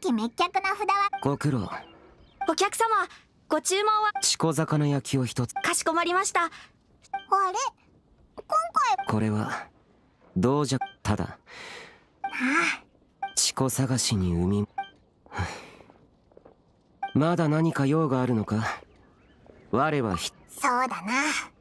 気滅却な札はご苦労お客様ご注文はチコの焼きを一つかしこまりましたあれ今回これはどうじゃただああチコ探しに海 まだ何か用があるのか我はひそうだな